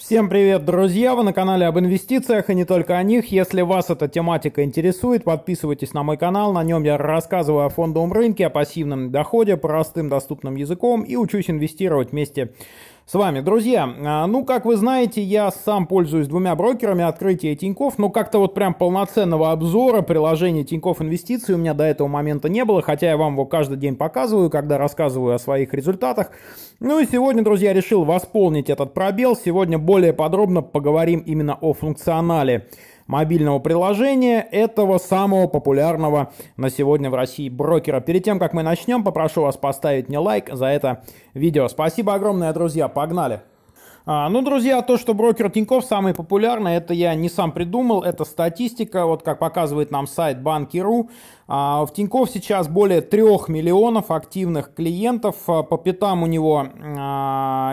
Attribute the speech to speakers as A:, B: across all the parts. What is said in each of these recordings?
A: Всем привет, друзья! Вы на канале об инвестициях и не только о них. Если вас эта тематика интересует, подписывайтесь на мой канал. На нем я рассказываю о фондовом рынке, о пассивном доходе, простым доступным языком и учусь инвестировать вместе с вами. Друзья, а, ну, как вы знаете, я сам пользуюсь двумя брокерами открытия Тиньков, но как-то вот прям полноценного обзора приложения Тиньков Инвестиций у меня до этого момента не было, хотя я вам его каждый день показываю, когда рассказываю о своих результатах. Ну и сегодня, друзья, решил восполнить этот пробел. Сегодня более подробно поговорим именно о функционале мобильного приложения этого самого популярного на сегодня в России брокера. Перед тем, как мы начнем, попрошу вас поставить мне лайк за это видео. Спасибо огромное, друзья, погнали! А, ну, друзья, то, что брокер Тиньков самый популярный, это я не сам придумал, это статистика, вот как показывает нам сайт Банки.ру. А, в Тиньков сейчас более 3 миллионов активных клиентов, а, по пятам у него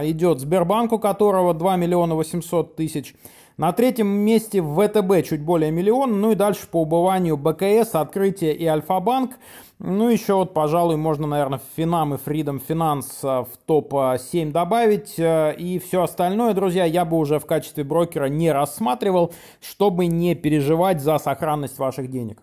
A: идет Сбербанк, у которого 2 миллиона 800 тысяч на третьем месте ВТБ чуть более миллион, ну и дальше по убыванию БКС, Открытие и Альфа-Банк. Ну, еще вот, пожалуй, можно, наверное, Финам и Freedom Finance э, в топ-7 добавить. Э, и все остальное, друзья, я бы уже в качестве брокера не рассматривал, чтобы не переживать за сохранность ваших денег.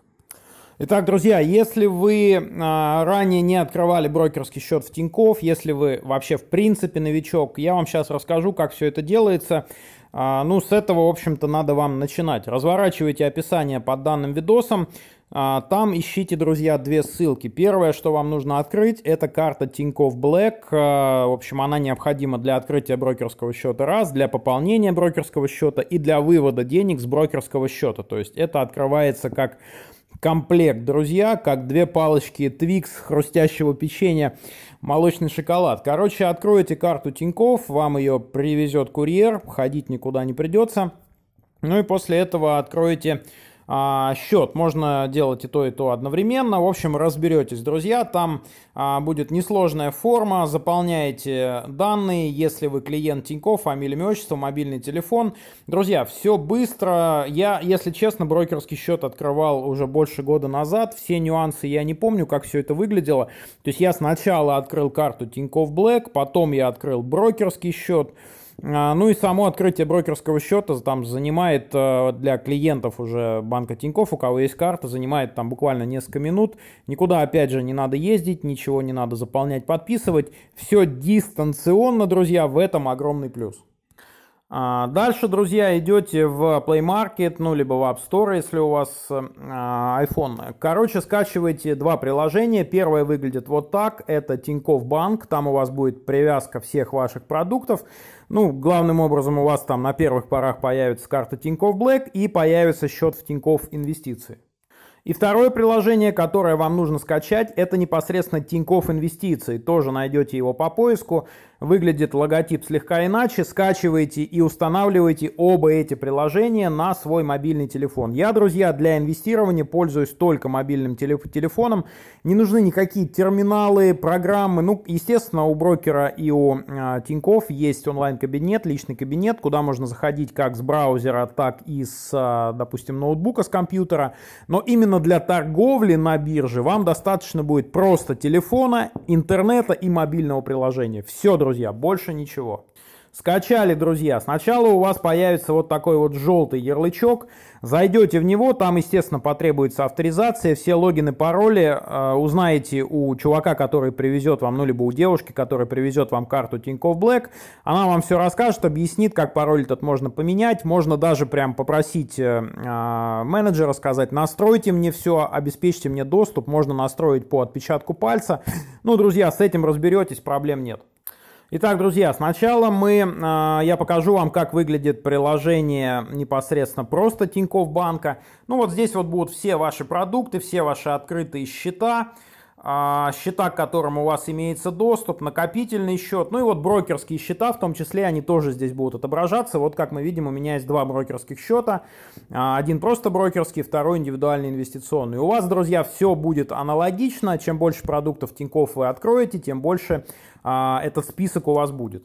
A: Итак, друзья, если вы а, ранее не открывали брокерский счет в Тинькофф, если вы вообще в принципе новичок, я вам сейчас расскажу, как все это делается. А, ну, с этого, в общем-то, надо вам начинать. Разворачивайте описание под данным видосом. А, там ищите, друзья, две ссылки. Первое, что вам нужно открыть, это карта Тинькофф Black. А, в общем, она необходима для открытия брокерского счета раз, для пополнения брокерского счета и для вывода денег с брокерского счета. То есть это открывается как комплект, друзья, как две палочки Твикс хрустящего печенья молочный шоколад. Короче, откроете карту Тиньков, вам ее привезет курьер, ходить никуда не придется. Ну и после этого откроете а, счет. Можно делать и то, и то одновременно. В общем, разберетесь, друзья. Там а, будет несложная форма. Заполняете данные, если вы клиент Тинькофф, фамилия, имя, отчество, мобильный телефон. Друзья, все быстро. Я, если честно, брокерский счет открывал уже больше года назад. Все нюансы я не помню, как все это выглядело. То есть я сначала открыл карту Тиньков Блэк, потом я открыл брокерский счет. А, ну и само открытие брокерского счета там занимает э, для клиентов уже банка Тинькофф, у кого есть карта, занимает там буквально несколько минут. Никуда, опять же, не надо ездить, ничего не надо заполнять, подписывать. Все дистанционно, друзья, в этом огромный плюс. А, дальше, друзья, идете в Play Market, ну, либо в App Store, если у вас э, iPhone. Короче, скачиваете два приложения. Первое выглядит вот так. Это Тинькофф Банк. Там у вас будет привязка всех ваших продуктов. Ну, главным образом у вас там на первых порах появится карта Тинькофф Black и появится счет в Тинькофф Инвестиции. И второе приложение, которое вам нужно скачать, это непосредственно Тинькофф Инвестиции. Тоже найдете его по поиску выглядит логотип слегка иначе, Скачивайте и устанавливайте оба эти приложения на свой мобильный телефон. Я, друзья, для инвестирования пользуюсь только мобильным телеф- телефоном. Не нужны никакие терминалы, программы. Ну, естественно, у брокера и у э, а, Тиньков есть онлайн-кабинет, личный кабинет, куда можно заходить как с браузера, так и с, э, допустим, ноутбука, с компьютера. Но именно для торговли на бирже вам достаточно будет просто телефона, интернета и мобильного приложения. Все, друзья друзья, больше ничего. Скачали, друзья. Сначала у вас появится вот такой вот желтый ярлычок. Зайдете в него, там, естественно, потребуется авторизация, все логины, пароли. Э, узнаете у чувака, который привезет вам, ну, либо у девушки, которая привезет вам карту Тинькофф Блэк. Она вам все расскажет, объяснит, как пароль этот можно поменять. Можно даже прям попросить э, э менеджера сказать, настройте мне все, обеспечьте мне доступ. Можно настроить по отпечатку пальца. Ну, друзья, с этим разберетесь, проблем нет. Итак, друзья, сначала мы, э, я покажу вам, как выглядит приложение непосредственно просто Тинькофф банка. Ну вот здесь вот будут все ваши продукты, все ваши открытые счета. А, счета, к которым у вас имеется доступ, накопительный счет, ну и вот брокерские счета, в том числе, они тоже здесь будут отображаться. Вот как мы видим, у меня есть два брокерских счета, а, один просто брокерский, второй индивидуальный инвестиционный. У вас, друзья, все будет аналогично, чем больше продуктов Тинькофф вы откроете, тем больше а, этот список у вас будет.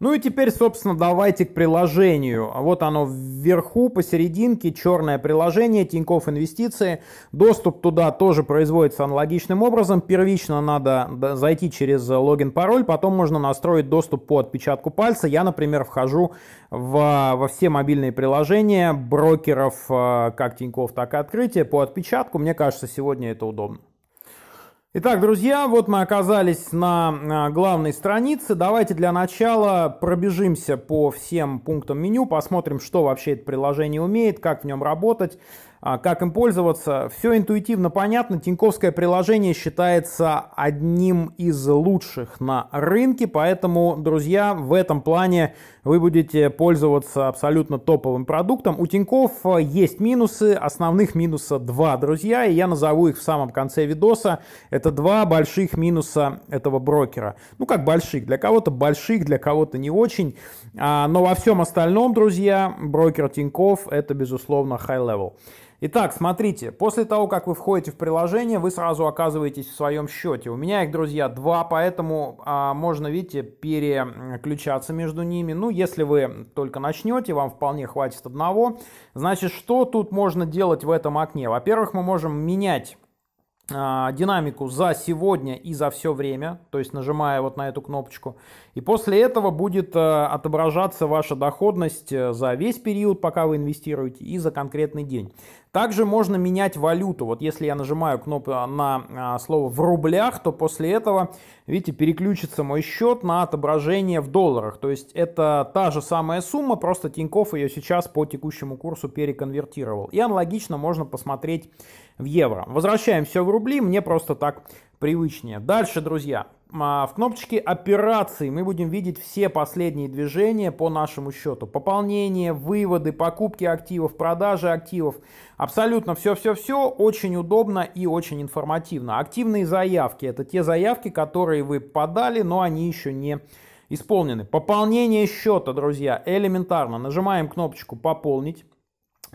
A: Ну и теперь, собственно, давайте к приложению. А вот оно вверху, посерединке, черное приложение, Тинькофф Инвестиции. Доступ туда тоже производится аналогичным образом. Первично надо зайти через логин-пароль, потом можно настроить доступ по отпечатку пальца. Я, например, вхожу в, во все мобильные приложения брокеров, а, как Тинькофф, так и Открытие, по отпечатку. Мне кажется, сегодня это удобно. Итак, друзья, вот мы оказались на а, главной странице. Давайте для начала пробежимся по всем пунктам меню, посмотрим, что вообще это приложение умеет, как в нем работать. А, как им пользоваться. Все интуитивно понятно. Тиньковское приложение считается одним из лучших на рынке, поэтому, друзья, в этом плане вы будете пользоваться абсолютно топовым продуктом. У Тиньков э, есть минусы, основных минуса два, друзья, и я назову их в самом конце видоса. Это два больших минуса этого брокера. Ну как больших, для кого-то больших, для кого-то не очень, а, но во всем остальном, друзья, брокер Тиньков это, безусловно, high level. Итак, смотрите, после того, как вы входите в приложение, вы сразу оказываетесь в своем счете. У меня их, друзья, два, поэтому а, можно, видите, переключаться между ними. Ну, если вы только начнете, вам вполне хватит одного. Значит, что тут можно делать в этом окне? Во-первых, мы можем менять а, динамику за сегодня и за все время, то есть нажимая вот на эту кнопочку. И после этого будет а, отображаться ваша доходность э, за весь период, пока вы инвестируете, и за конкретный день. Также можно менять валюту. Вот если я нажимаю кнопку а, на а, слово в рублях, то после этого, видите, переключится мой счет на отображение в долларах. То есть это та же самая сумма, просто Тиньков ее сейчас по текущему курсу переконвертировал. И аналогично можно посмотреть в евро. Возвращаем все в рубли, мне просто так привычнее. Дальше, друзья, а, в кнопочке операции мы будем видеть все последние движения по нашему счету. Пополнение, выводы, покупки активов, продажи активов. Абсолютно все-все-все очень удобно и очень информативно. Активные заявки – это те заявки, которые вы подали, но они еще не исполнены. Пополнение счета, друзья, элементарно. Нажимаем кнопочку «Пополнить».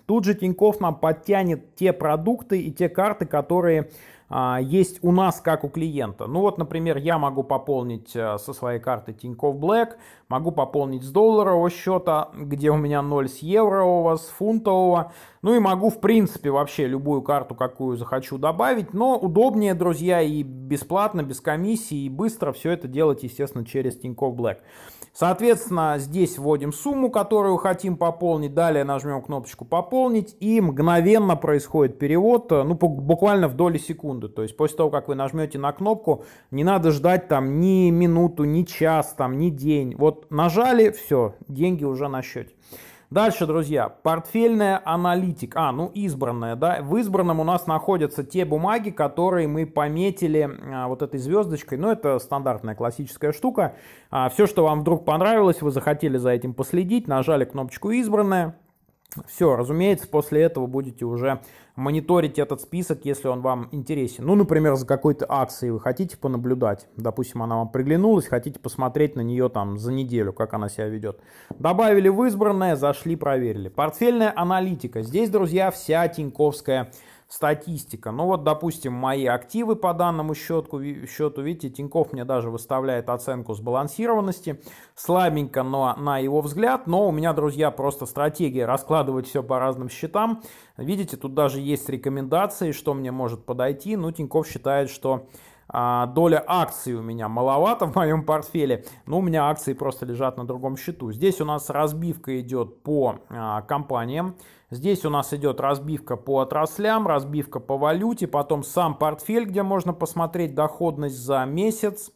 A: Тут же Тиньков нам подтянет те продукты и те карты, которые а, есть у нас, как у клиента. Ну вот, например, я могу пополнить э, со своей карты Тинькофф Black Могу пополнить с долларового счета, где у меня 0 с еврового, с фунтового. Ну и могу, в принципе, вообще любую карту, какую захочу добавить. Но удобнее, друзья, и бесплатно, без комиссии, и быстро все это делать, естественно, через Тинькофф Black. Соответственно, здесь вводим сумму, которую хотим пополнить. Далее нажмем кнопочку «Пополнить» и мгновенно происходит перевод, э, ну, буквально в доли секунды. То есть после того, как вы нажмете на кнопку, не надо ждать там ни минуту, ни час, там, ни день. Вот нажали, все, деньги уже на счете. Дальше, друзья, портфельная аналитик. А, ну избранная, да. В избранном у нас находятся те бумаги, которые мы пометили а, вот этой звездочкой. Ну, это стандартная классическая штука. А, все, что вам вдруг понравилось, вы захотели за этим последить, нажали кнопочку избранная. Все, разумеется, после этого будете уже мониторить этот список, если он вам интересен. Ну, например, за какой-то акцией вы хотите понаблюдать. Допустим, она вам приглянулась, хотите посмотреть на нее там за неделю, как она себя ведет. Добавили в избранное, зашли, проверили. Портфельная аналитика. Здесь, друзья, вся Тиньковская статистика. Ну вот, допустим, мои активы по данному счету, счету видите, Тиньков мне даже выставляет оценку сбалансированности. Слабенько, но на его взгляд, но у меня, друзья, просто стратегия раскладывать все по разным счетам. Видите, тут даже есть рекомендации, что мне может подойти. Ну, Тиньков считает, что а, доля акций у меня маловато в моем портфеле, но ну, у меня акции просто лежат на другом счету. Здесь у нас разбивка идет по а, компаниям. Здесь у нас идет разбивка по отраслям, разбивка по валюте, потом сам портфель, где можно посмотреть доходность за месяц,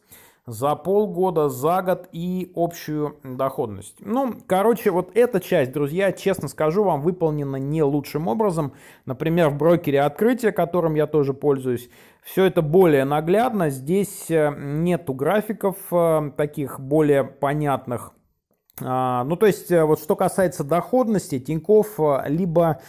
A: за полгода, за год и общую доходность. Ну, короче, вот эта часть, друзья, честно скажу вам, выполнена не лучшим образом. Например, в брокере открытия, которым я тоже пользуюсь, все это более наглядно. Здесь э, нету графиков э, таких более понятных, а, ну, то есть, э, вот что касается доходности, Тиньков э, либо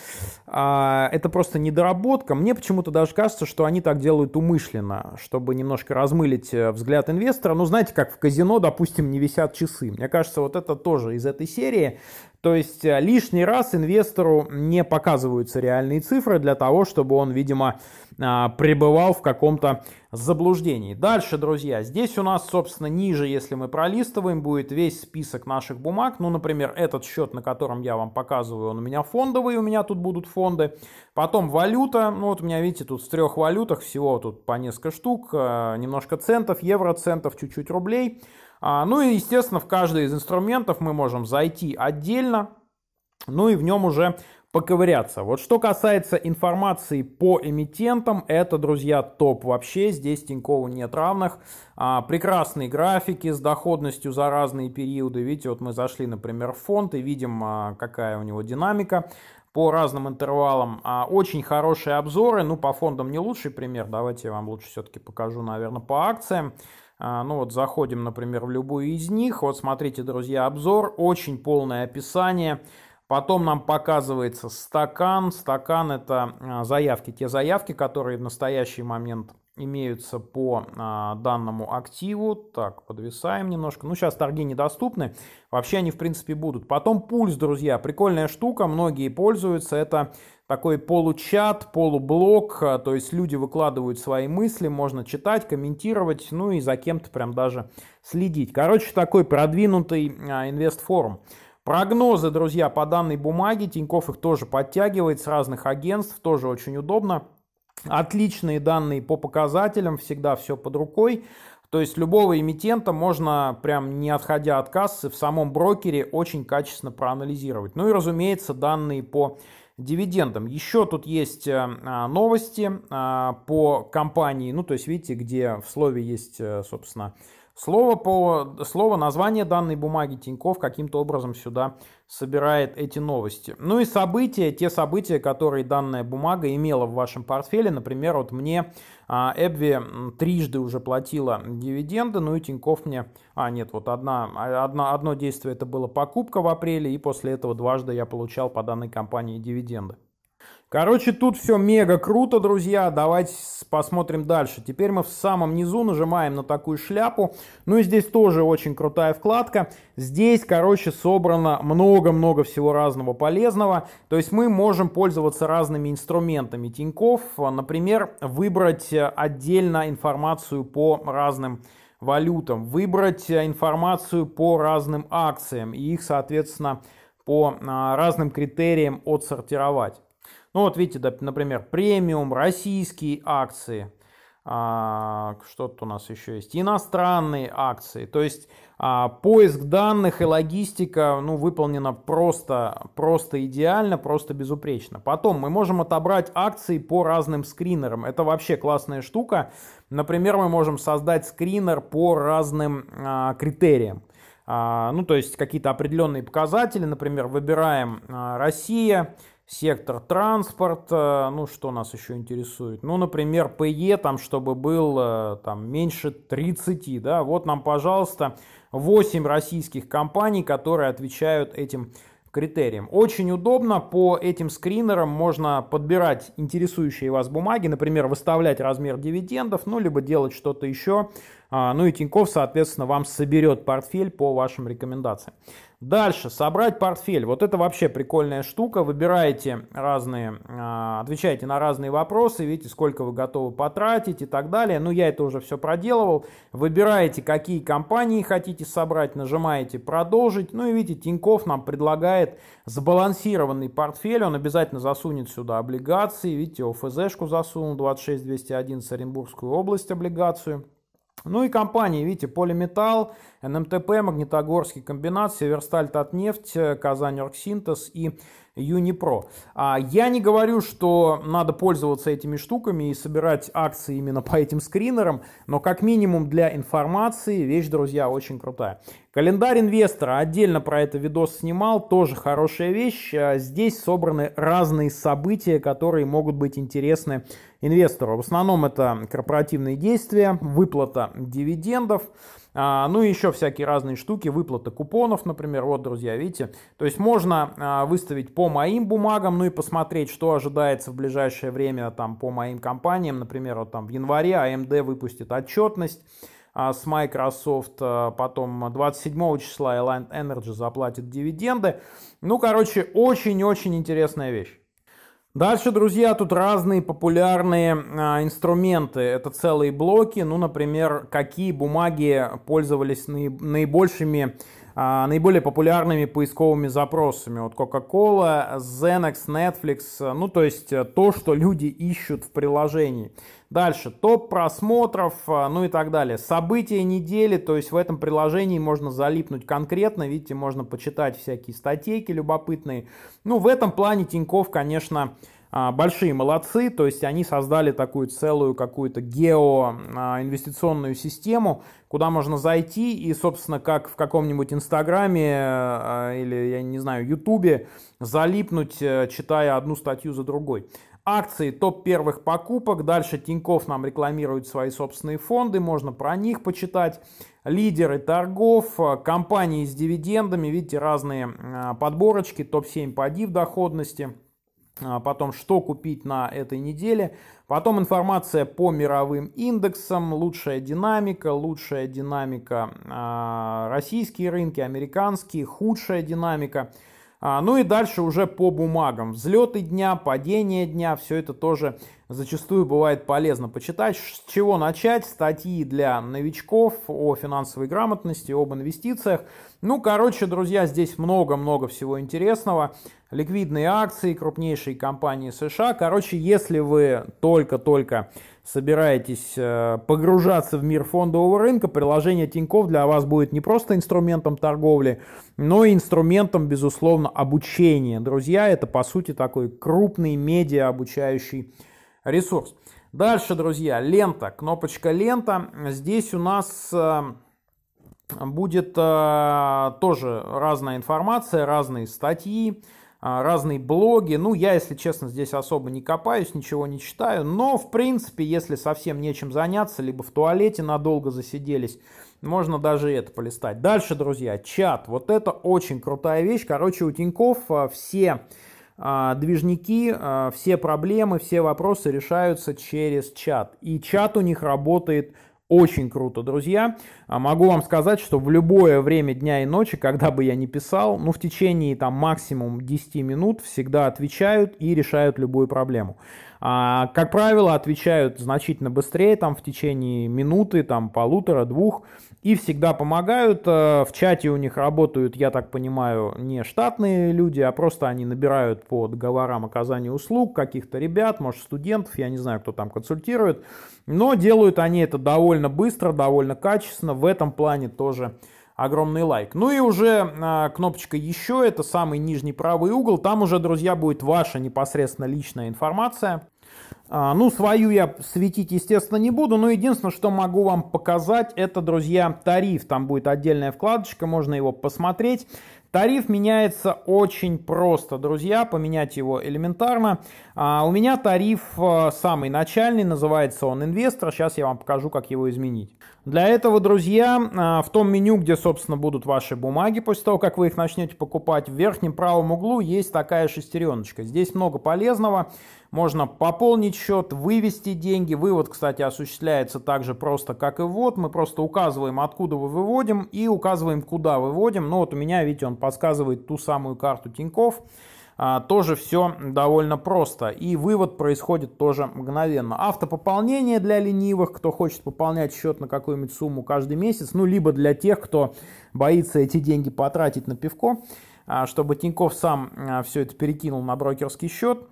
A: а, это просто недоработка. Мне почему-то даже кажется, что они так делают умышленно, чтобы немножко размылить э, взгляд инвестора. Ну, знаете, как в казино, допустим, не висят часы. Мне кажется, вот это тоже из этой серии, то есть э, лишний раз инвестору не показываются реальные цифры для того, чтобы он, видимо, а, пребывал в каком-то заблуждении. Дальше, друзья, здесь у нас, собственно, ниже, если мы пролистываем, будет весь список наших бумаг. Ну, например, этот счет, на котором я вам показываю, он у меня фондовый, у меня тут будут фонды. Потом валюта, ну вот у меня, видите, тут в трех валютах всего тут по несколько штук, э, немножко центов, евроцентов, чуть-чуть рублей. А, ну и, естественно, в каждый из инструментов мы можем зайти отдельно, ну и в нем уже поковыряться. Вот что касается информации по эмитентам, это, друзья, топ вообще, здесь Тинькову нет равных. А, прекрасные графики с доходностью за разные периоды. Видите, вот мы зашли, например, в фонд и видим, а, какая у него динамика по разным интервалам. А, очень хорошие обзоры, ну по фондам не лучший пример, давайте я вам лучше все-таки покажу, наверное, по акциям. А, ну вот заходим, например, в любую из них. Вот смотрите, друзья, обзор, очень полное описание. Потом нам показывается стакан. Стакан это а, заявки, те заявки, которые в настоящий момент имеются по а, данному активу. Так, подвисаем немножко. Ну, сейчас торги недоступны. Вообще они, в принципе, будут. Потом пульс, друзья. Прикольная штука. Многие пользуются. Это такой получат, полублок, а, То есть люди выкладывают свои мысли. Можно читать, комментировать. Ну и за кем-то прям даже следить. Короче, такой продвинутый а, инвестфорум. Прогнозы, друзья, по данной бумаге. Тинькофф их тоже подтягивает с разных агентств. Тоже очень удобно. Отличные данные по показателям, всегда все под рукой. То есть любого эмитента можно, прям не отходя от кассы, в самом брокере очень качественно проанализировать. Ну и, разумеется, данные по дивидендам. Еще тут есть э, новости э, по компании, ну то есть видите, где в слове есть, э, собственно, Слово, по, слово название данной бумаги Тиньков каким-то образом сюда собирает эти новости. Ну и события, те события, которые данная бумага имела в вашем портфеле. Например, вот мне а, Эбви трижды уже платила дивиденды, ну и Тиньков мне... А, нет, вот одна, одна, одно действие это было покупка в апреле, и после этого дважды я получал по данной компании дивиденды. Короче, тут все мега круто, друзья. Давайте посмотрим дальше. Теперь мы в самом низу нажимаем на такую шляпу. Ну и здесь тоже очень крутая вкладка. Здесь, короче, собрано много-много всего разного полезного. То есть мы можем пользоваться разными инструментами Тиньков. Например, выбрать э, отдельно информацию по разным валютам, выбрать э, информацию по разным акциям и их, соответственно, по а, разным критериям отсортировать. Ну вот видите, да, например, премиум, российские акции, а, что тут у нас еще есть, иностранные акции. То есть а, поиск данных и логистика ну, выполнена просто, просто идеально, просто безупречно. Потом мы можем отобрать акции по разным скринерам. Это вообще классная штука. Например, мы можем создать скринер по разным а, критериям. А, ну, то есть какие-то определенные показатели, например, выбираем а, Россия, сектор транспорта, ну что нас еще интересует, ну, например, ПЕ, там, чтобы был э, там, меньше 30, да, вот нам, пожалуйста, 8 российских компаний, которые отвечают этим критериям. Очень удобно, по этим скринерам можно подбирать интересующие вас бумаги, например, выставлять размер дивидендов, ну, либо делать что-то еще, а, ну и Тиньков, соответственно, вам соберет портфель по вашим рекомендациям. Дальше, собрать портфель. Вот это вообще прикольная штука. Выбираете разные, а, отвечаете на разные вопросы, видите, сколько вы готовы потратить и так далее. Ну, я это уже все проделывал. Выбираете, какие компании хотите собрать, нажимаете «Продолжить». Ну и видите, Тиньков нам предлагает сбалансированный портфель. Он обязательно засунет сюда облигации. Видите, ОФЗшку засунул, 26211 Оренбургскую область облигацию. Ну и компании, видите, Полиметал, НМТП, эм Магнитогорский комбинат, Северсталь, Татнефть, Казань, Оргсинтез и Юнипро. А я не говорю, что надо пользоваться этими штуками и собирать акции именно по этим скринерам, но как минимум для информации вещь, друзья, очень крутая. Календарь инвестора, отдельно про это видос снимал, тоже хорошая вещь. А здесь собраны разные события, которые могут быть интересны инвестору. В основном это корпоративные действия, выплата дивидендов, а, ну и еще всякие разные штуки, выплата купонов, например, вот, друзья, видите. То есть можно а, выставить по моим бумагам, ну и посмотреть, что ожидается в ближайшее время там по моим компаниям. Например, вот там в январе AMD а выпустит отчетность с Microsoft, потом 27 числа Alliant Energy заплатит дивиденды. Ну, короче, очень-очень интересная вещь. Дальше, друзья, тут разные популярные а, инструменты. Это целые блоки. Ну, например, какие бумаги пользовались наибольшими, а, наиболее популярными поисковыми запросами. Вот Coca-Cola, Xenex, Netflix. Ну, то есть э, то, что люди ищут в приложении. Дальше, топ просмотров, а, ну и так далее. События недели, то есть в этом приложении можно залипнуть конкретно, видите, можно почитать всякие статейки любопытные. Ну, в этом плане Тиньков, конечно, а, большие молодцы, то есть они создали такую целую какую-то геоинвестиционную а, систему, куда можно зайти и, собственно, как в каком-нибудь Инстаграме или, я не знаю, Ютубе залипнуть, э, читая одну статью за другой. Акции топ первых покупок. Дальше Тиньков нам рекламирует свои собственные фонды, можно про них почитать. Лидеры торгов, э, компании с дивидендами, видите, разные а, подборочки, топ-7 по див доходности. А, потом, что купить на этой неделе. Потом информация по мировым индексам, лучшая динамика, лучшая динамика а, российские рынки, американские, худшая динамика. А, ну и дальше уже по бумагам. Взлеты дня, падение дня, все это тоже зачастую бывает полезно почитать. С чего начать? Статьи для новичков о финансовой грамотности, об инвестициях. Ну, короче, друзья, здесь много-много всего интересного. Ликвидные акции, крупнейшей компании США. Короче, если вы только-только собираетесь э, погружаться в мир фондового рынка, приложение Тинькофф для вас будет не просто инструментом торговли, но и инструментом, безусловно, обучения. Друзья, это, по сути, такой крупный медиа-обучающий ресурс. Дальше, друзья, лента, кнопочка лента. Здесь у нас э, будет э, тоже разная информация, разные статьи, э, разные блоги. Ну, я, если честно, здесь особо не копаюсь, ничего не читаю. Но, в принципе, если совсем нечем заняться, либо в туалете надолго засиделись, можно даже это полистать. Дальше, друзья, чат. Вот это очень крутая вещь. Короче, у Тиньков э, все э, движники, э, все проблемы, все вопросы решаются через чат. И чат у них работает очень круто, друзья. А могу вам сказать, что в любое время дня и ночи, когда бы я ни писал, ну, в течение там максимум 10 минут всегда отвечают и решают любую проблему. А, как правило, отвечают значительно быстрее, там в течение минуты, там полутора-двух и всегда помогают. Э, в чате у них работают, я так понимаю, не штатные люди, а просто они набирают по договорам оказания услуг каких-то ребят, может студентов, я не знаю, кто там консультирует. Но делают они это довольно быстро, довольно качественно. В этом плане тоже огромный лайк. Ну и уже а, кнопочка еще, это самый нижний правый угол, там уже, друзья, будет ваша непосредственно личная информация. А, ну, свою я светить, естественно, не буду, но единственное, что могу вам показать, это, друзья, тариф. Там будет отдельная вкладочка, можно его посмотреть. Тариф меняется очень просто, друзья, поменять его элементарно. А, у меня тариф а, самый начальный, называется он инвестор. Сейчас я вам покажу, как его изменить. Для этого, друзья, в том меню, где, собственно, будут ваши бумаги, после того, как вы их начнете покупать, в верхнем правом углу есть такая шестереночка. Здесь много полезного. Можно пополнить счет, вывести деньги. Вывод, кстати, осуществляется так же просто, как и ввод. Мы просто указываем, откуда вы выводим и указываем, куда выводим. Ну вот у меня, видите, он подсказывает ту самую карту Тинькофф а, тоже все довольно просто. И вывод происходит тоже мгновенно. Автопополнение для ленивых, кто хочет пополнять счет на какую-нибудь сумму каждый месяц, ну, либо для тех, кто боится эти деньги потратить на пивко, а, чтобы Тиньков сам а, все это перекинул на брокерский счет –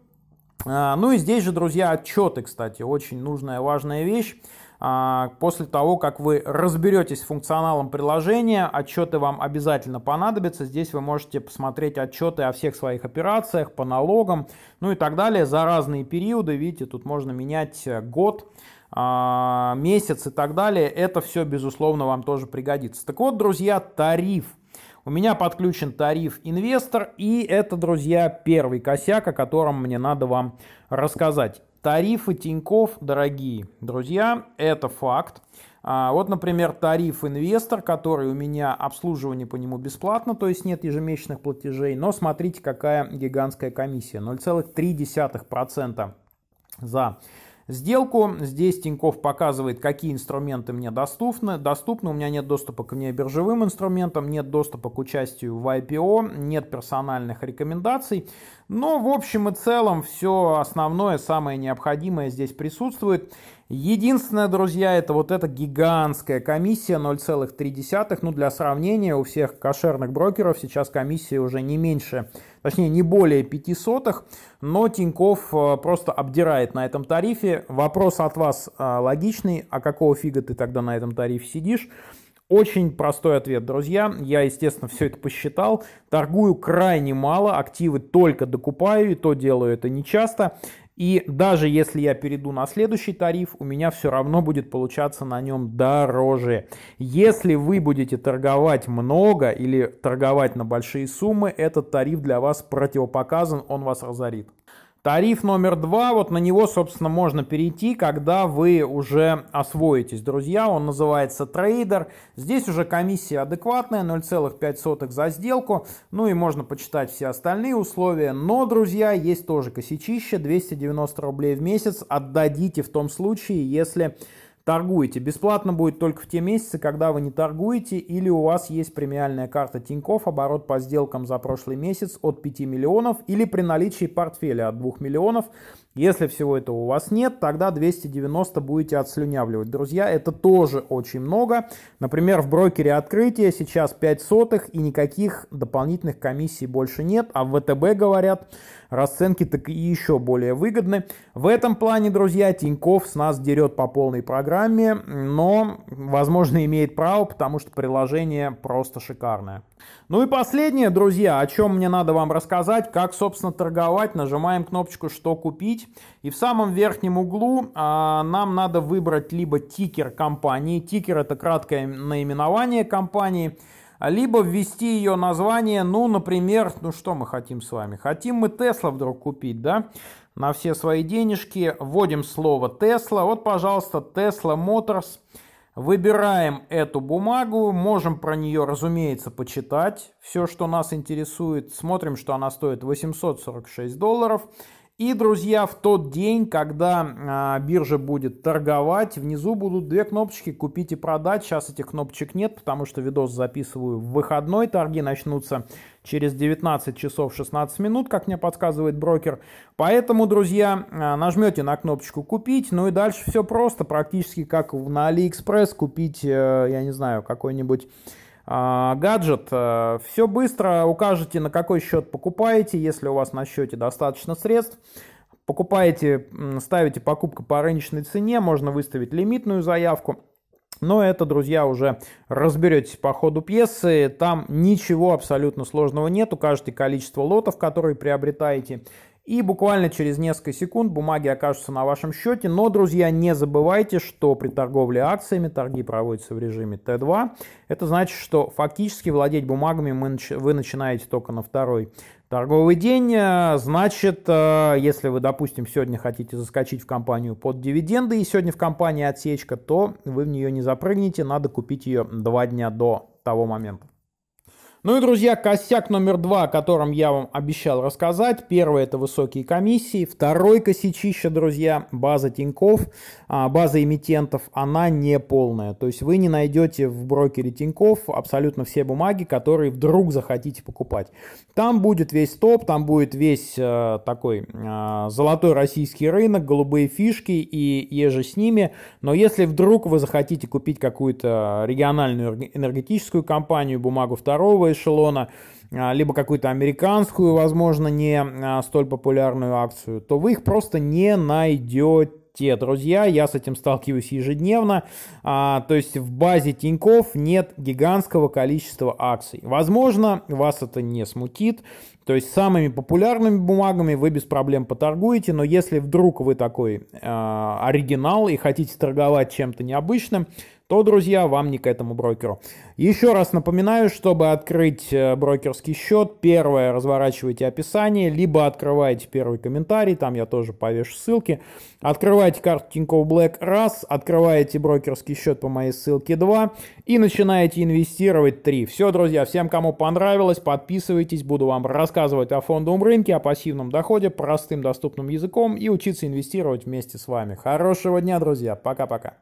A: а, ну и здесь же, друзья, отчеты, кстати, очень нужная, важная вещь. А, после того, как вы разберетесь с функционалом приложения, отчеты вам обязательно понадобятся. Здесь вы можете посмотреть отчеты о всех своих операциях, по налогам, ну и так далее за разные периоды. Видите, тут можно менять год, а, месяц и так далее. Это все, безусловно, вам тоже пригодится. Так вот, друзья, тариф – у меня подключен тариф инвестор, и это, друзья, первый косяк, о котором мне надо вам рассказать. Тарифы Тиньков, дорогие друзья, это факт. А, вот, например, тариф инвестор, который у меня обслуживание по нему бесплатно, то есть нет ежемесячных платежей, но смотрите, какая гигантская комиссия, 0,3% за сделку. Здесь Тиньков показывает, какие инструменты мне доступны. Доступны, у меня нет доступа к мне биржевым инструментам, нет доступа к участию в IPO, нет персональных рекомендаций. Но в общем и целом все основное, самое необходимое здесь присутствует. Единственное, друзья, это вот эта гигантская комиссия 0,3. Ну, для сравнения, у всех кошерных брокеров сейчас комиссия уже не меньше точнее не более 5 сотых, но Тиньков э, просто обдирает на этом тарифе. Вопрос от вас э, логичный, а какого фига ты тогда на этом тарифе сидишь? Очень простой ответ, друзья. Я, естественно, все это посчитал. Торгую крайне мало, активы только докупаю, и то делаю это нечасто. И даже если я перейду на следующий тариф, у меня все равно будет получаться на нем дороже. Если вы будете торговать много или торговать на большие суммы, этот тариф для вас противопоказан, он вас разорит. Тариф номер два, вот на него, собственно, можно перейти, когда вы уже освоитесь, друзья. Он называется трейдер. Здесь уже комиссия адекватная, 0,5 за сделку. Ну и можно почитать все остальные условия. Но, друзья, есть тоже косячище, 290 рублей в месяц. Отдадите в том случае, если торгуете. Бесплатно будет только в те месяцы, когда вы не торгуете или у вас есть премиальная карта Тиньков, оборот по сделкам за прошлый месяц от 5 миллионов или при наличии портфеля от 2 миллионов. Если всего этого у вас нет, тогда 290 будете отслюнявливать. Друзья, это тоже очень много. Например, в брокере открытия сейчас 5 сотых и никаких дополнительных комиссий больше нет, а в ВТБ говорят расценки так и еще более выгодны. В этом плане, друзья, Тиньков с нас дерет по полной программе, но, возможно, имеет право, потому что приложение просто шикарное. Ну и последнее, друзья, о чем мне надо вам рассказать, как, собственно, торговать. Нажимаем кнопочку «Что купить». И в самом верхнем углу а, нам надо выбрать либо тикер компании. Тикер – это краткое наименование компании – либо ввести ее название, ну, например, ну что мы хотим с вами? Хотим мы Тесла вдруг купить, да? На все свои денежки вводим слово Тесла. Вот, пожалуйста, Tesla Motors. Выбираем эту бумагу, можем про нее, разумеется, почитать все, что нас интересует. Смотрим, что она стоит 846 долларов. И, друзья, в тот день, когда а, биржа будет торговать, внизу будут две кнопочки «Купить и продать». Сейчас этих кнопочек нет, потому что видос записываю в выходной. Торги начнутся через 19 часов 16 минут, как мне подсказывает брокер. Поэтому, друзья, а, нажмете на кнопочку «Купить». Ну и дальше все просто, практически как на AliExpress купить, э, я не знаю, какой-нибудь а, гаджет. Э, Все быстро, укажете, на какой счет покупаете, если у вас на счете достаточно средств. Покупаете, ставите покупку по рыночной цене, можно выставить лимитную заявку. Но это, друзья, уже разберетесь по ходу пьесы. Там ничего абсолютно сложного нет. Укажете количество лотов, которые приобретаете, и буквально через несколько секунд бумаги окажутся на вашем счете. Но, друзья, не забывайте, что при торговле акциями торги проводятся в режиме Т2. Это значит, что фактически владеть бумагами вы начинаете только на второй торговый день. Э, значит, э, если вы, допустим, сегодня хотите заскочить в компанию под дивиденды и сегодня в компании отсечка, то вы в нее не запрыгнете, надо купить ее два дня до того момента. Ну и, друзья, косяк номер два, о котором я вам обещал рассказать. Первый – это высокие комиссии. Второй косячище, друзья, база Тиньков, а, база эмитентов, она не полная. То есть вы не найдете в брокере Тиньков абсолютно все бумаги, которые вдруг захотите покупать. Там будет весь топ, там будет весь э, такой э, золотой российский рынок, голубые фишки и еже с ними. Но если вдруг вы захотите купить какую-то региональную энергетическую компанию, бумагу второго эшелона, а, либо какую-то американскую, возможно, не а, столь популярную акцию, то вы их просто не найдете те друзья, я с этим сталкиваюсь ежедневно, а, то есть в базе Тиньков нет гигантского количества акций. Возможно, вас это не смутит, то есть самыми популярными бумагами вы без проблем поторгуете, но если вдруг вы такой э, оригинал и хотите торговать чем-то необычным, то, друзья, вам не к этому брокеру. Еще раз напоминаю, чтобы открыть э, брокерский счет, первое, разворачивайте описание, либо открываете первый комментарий, там я тоже повешу ссылки. Открываете карту Тинькофф Black раз, открываете брокерский счет по моей ссылке 2 и начинаете инвестировать 3. Все, друзья, всем, кому понравилось, подписывайтесь, буду вам рассказывать о фондовом рынке, о пассивном доходе, простым доступным языком и учиться инвестировать вместе с вами. Хорошего дня, друзья, пока-пока.